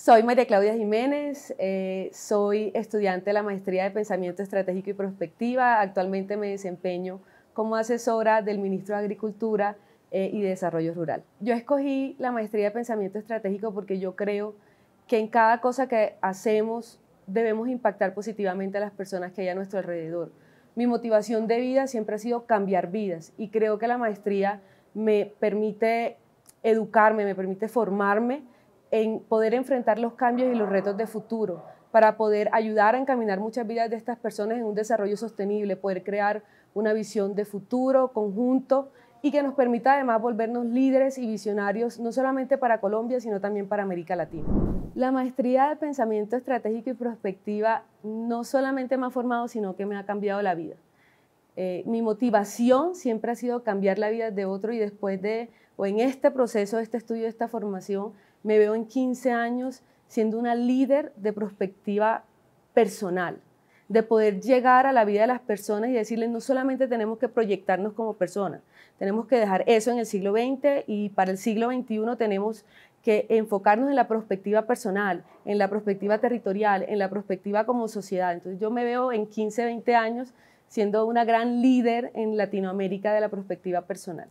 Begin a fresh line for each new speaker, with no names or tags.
Soy María Claudia Jiménez, eh, soy estudiante de la Maestría de Pensamiento Estratégico y Prospectiva. Actualmente me desempeño como asesora del Ministro de Agricultura eh, y Desarrollo Rural. Yo escogí la Maestría de Pensamiento Estratégico porque yo creo que en cada cosa que hacemos debemos impactar positivamente a las personas que hay a nuestro alrededor. Mi motivación de vida siempre ha sido cambiar vidas y creo que la maestría me permite educarme, me permite formarme en poder enfrentar los cambios y los retos de futuro, para poder ayudar a encaminar muchas vidas de estas personas en un desarrollo sostenible, poder crear una visión de futuro conjunto y que nos permita además volvernos líderes y visionarios, no solamente para Colombia, sino también para América Latina. La maestría de pensamiento estratégico y prospectiva no solamente me ha formado, sino que me ha cambiado la vida. Eh, mi motivación siempre ha sido cambiar la vida de otro y después de, o en este proceso, este estudio, esta formación, me veo en 15 años siendo una líder de perspectiva personal, de poder llegar a la vida de las personas y decirles no solamente tenemos que proyectarnos como personas, tenemos que dejar eso en el siglo XX y para el siglo XXI tenemos que enfocarnos en la perspectiva personal, en la perspectiva territorial, en la perspectiva como sociedad. Entonces yo me veo en 15, 20 años siendo una gran líder en Latinoamérica de la perspectiva personal.